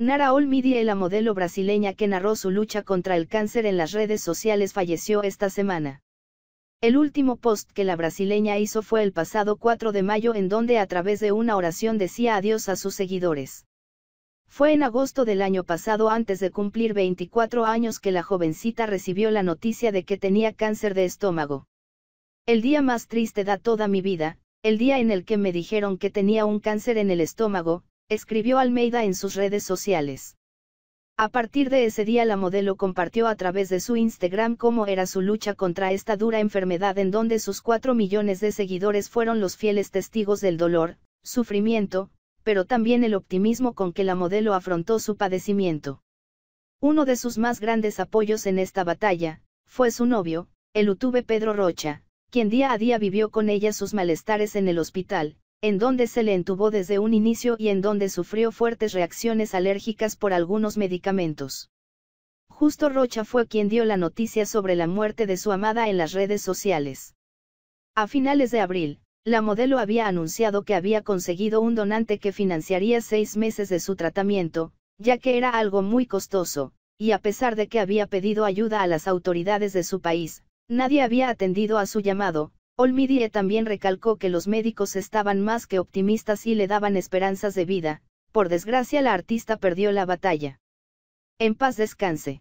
Nara Olmidi, la modelo brasileña que narró su lucha contra el cáncer en las redes sociales, falleció esta semana. El último post que la brasileña hizo fue el pasado 4 de mayo en donde a través de una oración decía adiós a sus seguidores. Fue en agosto del año pasado antes de cumplir 24 años que la jovencita recibió la noticia de que tenía cáncer de estómago. El día más triste da toda mi vida, el día en el que me dijeron que tenía un cáncer en el estómago, escribió Almeida en sus redes sociales. A partir de ese día la modelo compartió a través de su Instagram cómo era su lucha contra esta dura enfermedad en donde sus cuatro millones de seguidores fueron los fieles testigos del dolor, sufrimiento, pero también el optimismo con que la modelo afrontó su padecimiento. Uno de sus más grandes apoyos en esta batalla, fue su novio, el Utube Pedro Rocha, quien día a día vivió con ella sus malestares en el hospital, en donde se le entubó desde un inicio y en donde sufrió fuertes reacciones alérgicas por algunos medicamentos. Justo Rocha fue quien dio la noticia sobre la muerte de su amada en las redes sociales. A finales de abril, la modelo había anunciado que había conseguido un donante que financiaría seis meses de su tratamiento, ya que era algo muy costoso, y a pesar de que había pedido ayuda a las autoridades de su país, nadie había atendido a su llamado, Olmidie también recalcó que los médicos estaban más que optimistas y le daban esperanzas de vida, por desgracia la artista perdió la batalla. En paz descanse.